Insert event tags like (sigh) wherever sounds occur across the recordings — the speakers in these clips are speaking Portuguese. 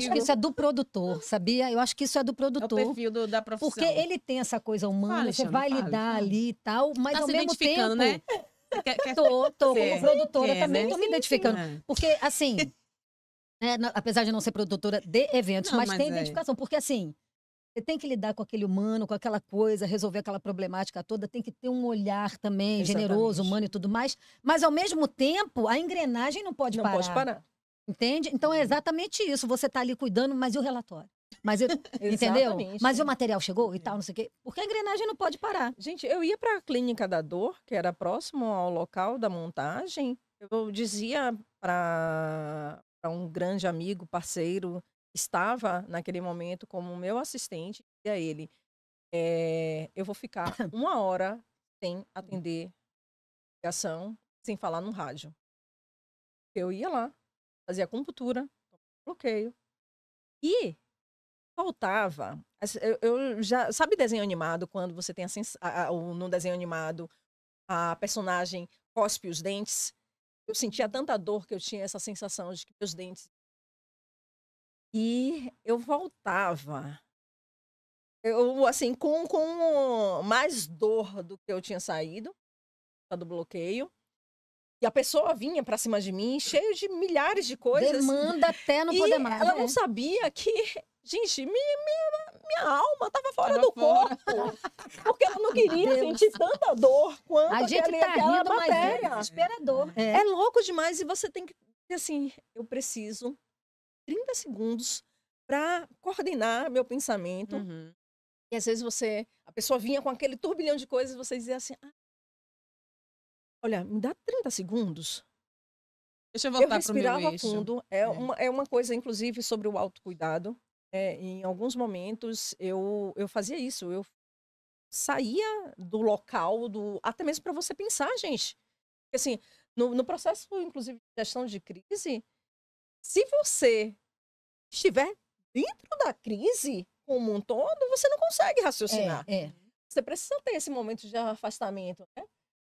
acho que uhum. isso é do produtor, sabia? Eu acho que isso é do produtor. É o perfil do, da profissão. Porque ele tem essa coisa humana, fala, você vai fala, lidar fala. ali e tal, mas tá ao mesmo né? tempo. Né? Tô, tô, como produtora também né? tô me identificando. É. Porque, assim, é, apesar de não ser produtora de eventos, não, mas, mas, tem é. identificação. Porque, assim, você tem que lidar com aquele humano, com aquela coisa, resolver aquela problemática toda, tem que ter um olhar também Exatamente. generoso, humano e tudo mais. Mas, ao mesmo tempo, a engrenagem não pode não parar. Não pode parar. Entende? Então é uhum. exatamente isso. Você está ali cuidando, mas e o relatório? Mas eu, (laughs) entendeu? Mas o material chegou e é. tal, não sei o quê. Porque a engrenagem não pode parar. Gente, eu ia para a clínica da dor, que era próximo ao local da montagem. Eu dizia para um grande amigo, parceiro, estava naquele momento como meu assistente, e a ele, é, eu vou ficar (coughs) uma hora sem atender uhum. ligação, sem falar no rádio. Eu ia lá, fazia acupuntura, bloqueio. E faltava. Assim, eu, já sabe desenho animado quando você tem a, no desenho animado a personagem cospe os dentes. Eu sentia tanta dor que eu tinha essa sensação de que meus dentes e eu voltava eu assim com com mais dor do que eu tinha saído do bloqueio e a pessoa vinha para cima de mim, cheio de milhares de coisas. Demanda até não poder mais. Ela né? não sabia que, gente, minha, minha, minha alma tava fora tava do fora. corpo. Porque ela não queria sentir tanta dor quanto a gente tá rindo, matéria. Mas é desesperador. É. é. é louco demais e você tem que assim, eu preciso 30 segundos para coordenar meu pensamento. Uhum. E às vezes você, a pessoa vinha com aquele turbilhão de coisas e você dizia assim: ah, Olha, me dá 30 segundos. Deixa eu voltar para o meu fundo. É, é, Uma, é uma coisa, inclusive, sobre o autocuidado. É, em alguns momentos, eu, eu fazia isso. Eu saía do local, do até mesmo para você pensar, gente. Assim, no, no processo, inclusive, de gestão de crise, se você estiver dentro da crise como um todo, você não consegue raciocinar. É, é. Você precisa ter esse momento de afastamento, né?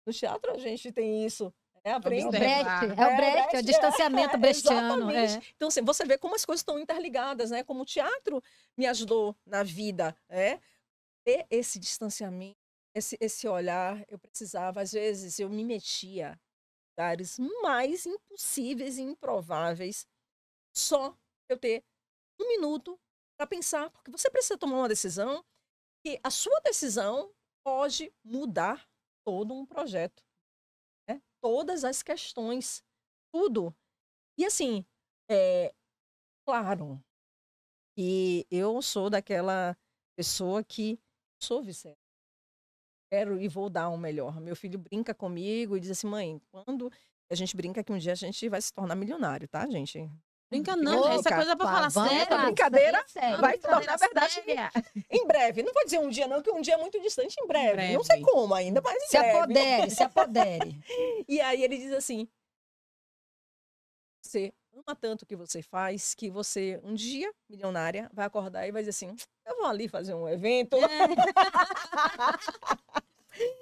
No teatro a gente tem isso. É, né? aprende. É o Brecht, é o, é, o, Brecht, é o é, distanciamento (laughs) brechtiano. É. Então, assim, você vê como as coisas estão interligadas, né? Como o teatro me ajudou na vida, é? Ter esse distanciamento, esse, esse olhar, eu precisava, às vezes, eu me metia em lugares mais impossíveis e improváveis só eu ter um minuto para pensar, porque você precisa tomar uma decisão que a sua decisão pode mudar todo um projeto. Né? Todas as questões, tudo. E assim, é claro que eu sou daquela pessoa que sou vice, Quero e vou dar o um melhor. Meu filho brinca comigo e diz assim, mãe, quando a gente brinca que um dia a gente vai se tornar milionário, tá, gente? Brinca não, Louca, essa coisa é pra falar sério. Essa brincadeira sério, vai se tornar verdade em breve. Não vou dizer um dia não, que um dia é muito distante, em breve. Em breve. Não sei como ainda, mas em se breve. apodere, se apodere. (laughs) e aí ele diz assim, você ama tanto o que você faz, que você, um dia, milionária, vai acordar e vai dizer assim, eu vou ali fazer um evento. É.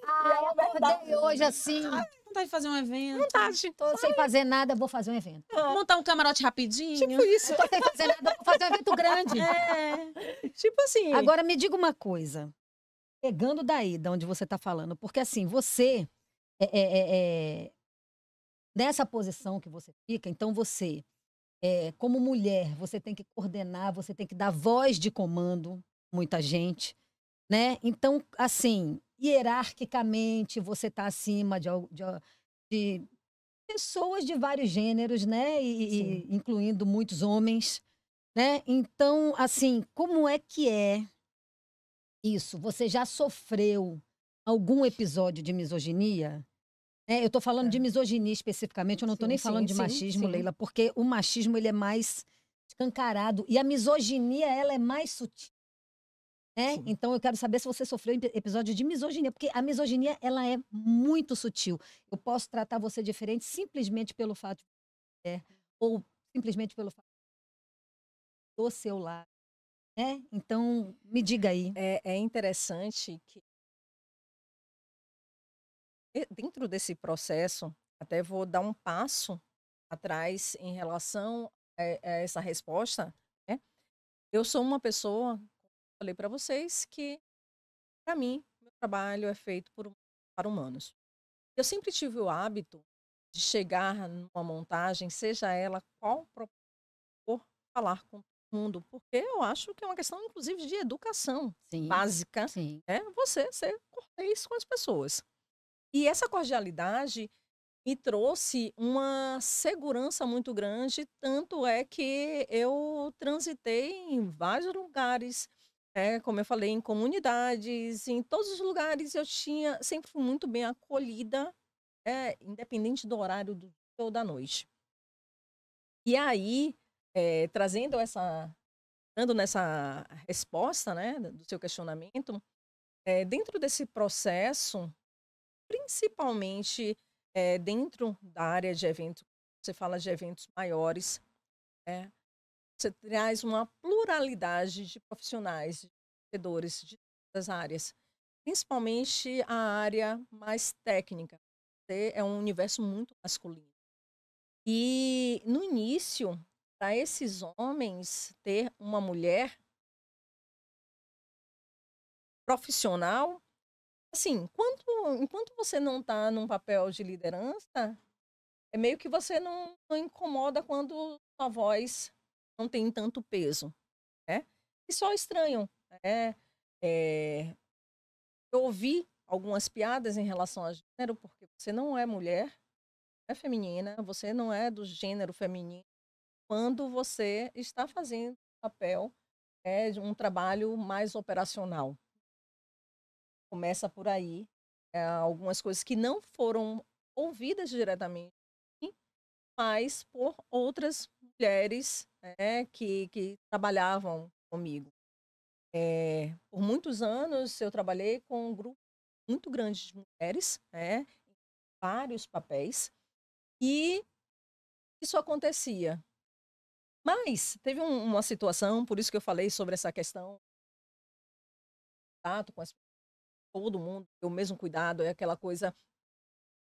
Ah, (laughs) eu é acordei hoje assim. Vontade de fazer um evento. Vontade. Tô sem fazer nada, vou fazer um evento. Ah. Montar um camarote rapidinho. Tipo isso. tô sem fazer nada, vou fazer um evento grande. É. Tipo assim. Agora me diga uma coisa. Pegando daí, de onde você está falando, porque assim, você é, é, é, é, nessa posição que você fica, então você, é, como mulher, você tem que coordenar, você tem que dar voz de comando, muita gente né? Então, assim, hierarquicamente você está acima de, de, de, pessoas de vários gêneros, né? E, e, incluindo muitos homens, né? Então, assim, como é que é isso? Você já sofreu algum episódio de misoginia? É, eu estou falando é. de misoginia especificamente, eu não estou nem sim, falando de sim, machismo, sim. Leila, porque o machismo ele é mais escancarado e a misoginia ela é mais sutil. É? Então eu quero saber se você sofreu episódio de misoginia, porque a misoginia ela é muito sutil. Eu posso tratar você diferente simplesmente pelo fato de é, ou simplesmente pelo fato de... do seu lado. É? Né? Então me diga aí. É, é interessante que dentro desse processo, até vou dar um passo atrás em relação a, a essa resposta. Né? Eu sou uma pessoa falei para vocês que, para mim, meu trabalho é feito por, hum, para humanos. Eu sempre tive o hábito de chegar numa montagem, seja ela qual for, falar com o mundo, porque eu acho que é uma questão, inclusive, de educação sim, básica, sim. é você ser cortês com as pessoas. E essa cordialidade me trouxe uma segurança muito grande, tanto é que eu transitei em vários lugares é, como eu falei, em comunidades, em todos os lugares eu tinha, sempre fui muito bem acolhida, é, independente do horário do dia ou da noite. E aí, é, trazendo essa, dando nessa resposta, né, do seu questionamento, é, dentro desse processo, principalmente dentro da área de eventos, você fala de eventos maiores, né, você traz uma pluralidade de profissionais, de vendedores de todas as áreas, principalmente a área mais técnica. É um universo muito masculino. E no início, para esses homens ter uma mulher profissional, assim, enquanto, enquanto você não está num papel de liderança, é meio que você não, não incomoda quando sua voz não tem tanto peso né? E só estranham, né? É, eu ouvi algumas piadas em relação a gênero, porque você não é mulher, não é feminina, você não é do gênero feminino, quando você está fazendo papel é um trabalho mais operacional. Começa por aí, é, algumas coisas que não foram ouvidas diretamente, mas por outras mulheres né, que, que trabalhavam comigo. É, por muitos anos eu trabalhei com um grupo muito grande de mulheres, né, vários papéis, e isso acontecia. Mas teve um, uma situação, por isso que eu falei sobre essa questão contato com as, todo mundo, o mesmo cuidado, é aquela coisa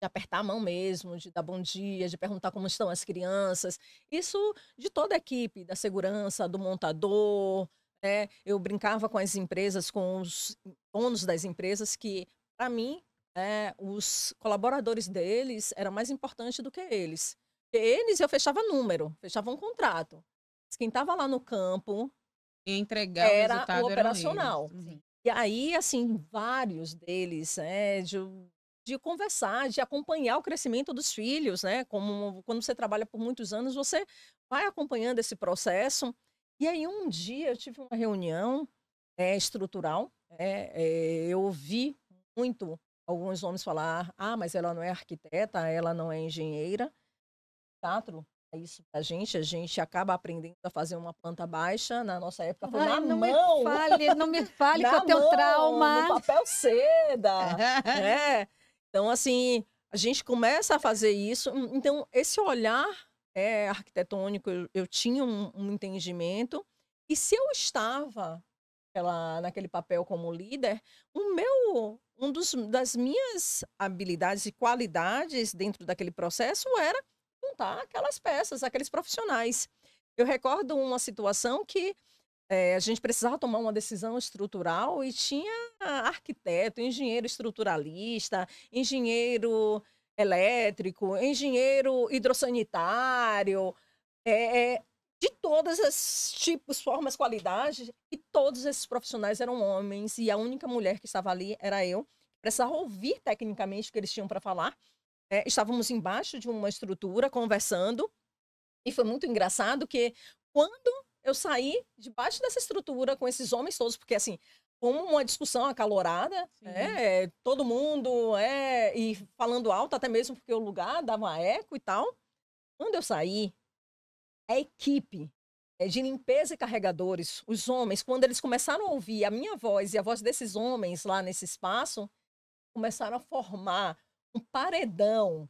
de apertar a mão mesmo, de dar bom dia, de perguntar como estão as crianças. Isso de toda a equipe, da segurança, do montador. Né? Eu brincava com as empresas, com os donos das empresas, que, para mim, é, os colaboradores deles eram mais importantes do que eles. eles eu fechava número, fechava um contrato. Quem estava lá no campo e entregar era o, o operacional. Uhum. E aí, assim, vários deles, né, de, de conversar, de acompanhar o crescimento dos filhos, né? Como quando você trabalha por muitos anos, você vai acompanhando esse processo. E aí um dia eu tive uma reunião é, estrutural, é, é, eu ouvi muito alguns homens falar, ah, mas ela não é arquiteta, ela não é engenheira. Teatro é isso para gente, a gente acaba aprendendo a fazer uma planta baixa, na nossa época foi Ai, na não mão. Me fale, não me fale (laughs) que eu tenho trauma. No papel seda, (laughs) é. Então, assim, a gente começa a fazer isso. Hum, então, esse olhar é, arquitetônico, eu, eu tinha um, um, entendimento. E se eu estava ela, naquele papel como líder, o meu, um dos, das minhas habilidades e qualidades dentro daquele processo era juntar aquelas peças, aqueles profissionais. Eu recordo uma situação que é, a gente precisava tomar uma decisão estrutural e tinha arquiteto, engenheiro estruturalista, engenheiro elétrico, engenheiro hidrossanitário, é, de todas as tipos, formas, qualidades, e todos esses profissionais eram homens, e a única mulher que estava ali era eu. Precisava ouvir tecnicamente o que eles tinham para falar. É, estávamos embaixo de uma estrutura conversando, e foi muito engraçado que quando eu saí debaixo dessa estrutura com esses homens todos, porque assim, como uma discussão acalorada, né? É, todo mundo é, e falando alto, até mesmo porque o lugar dava eco e tal. Quando eu saí, a equipe é, de limpeza e carregadores, os homens, quando eles começaram a ouvir a minha voz e a voz desses homens lá nesse espaço, começaram a formar um paredão.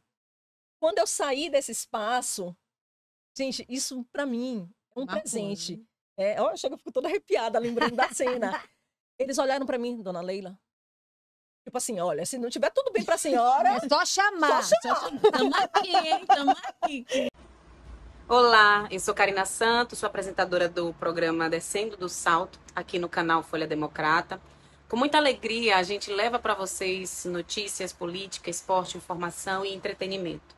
Quando eu saí desse espaço, gente, isso para mim um presente. Né? É, eu chego, eu fico toda arrepiada lembrando da cena. (laughs) Eles olharam para mim, dona Leila. Tipo assim, olha, se não tiver tudo bem pra senhora. É só chamar. Só chamar. Só chamar. Tamo aqui, hein? Tamo aqui. Olá, eu sou Karina Santos, sou apresentadora do programa Descendo do Salto, aqui no canal Folha Democrata. Com muita alegria, a gente leva para vocês notícias, política, esporte, informação e entretenimento.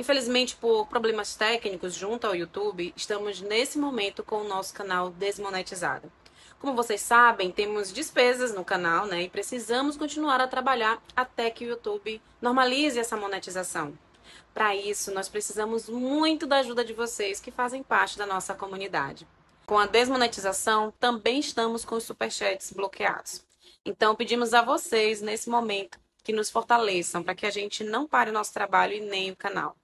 Infelizmente, por problemas técnicos junto ao YouTube, estamos nesse momento com o nosso canal desmonetizado. Como vocês sabem, temos despesas no canal, né? E precisamos continuar a trabalhar até que o YouTube normalize essa monetização. Para isso, nós precisamos muito da ajuda de vocês que fazem parte da nossa comunidade. Com a desmonetização, também estamos com os superchats bloqueados. Então, pedimos a vocês, nesse momento, que nos fortaleçam para que a gente não pare o nosso trabalho e nem o canal.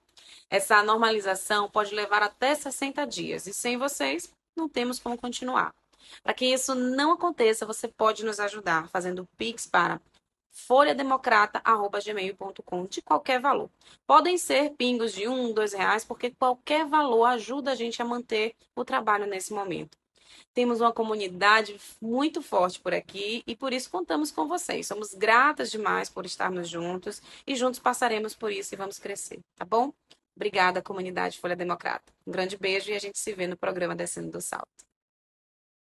Essa normalização pode levar até 60 dias e sem vocês não temos como continuar. Para que isso não aconteça, você pode nos ajudar fazendo Pix para folhademocrata.gmail.com de qualquer valor. Podem ser pingos de um, dois reais, porque qualquer valor ajuda a gente a manter o trabalho nesse momento. Temos uma comunidade muito forte por aqui e por isso contamos com vocês. Somos gratas demais por estarmos juntos e juntos passaremos por isso e vamos crescer, tá bom? Obrigada, comunidade Folha Democrata. Um grande beijo e a gente se vê no programa Descendo do Salto.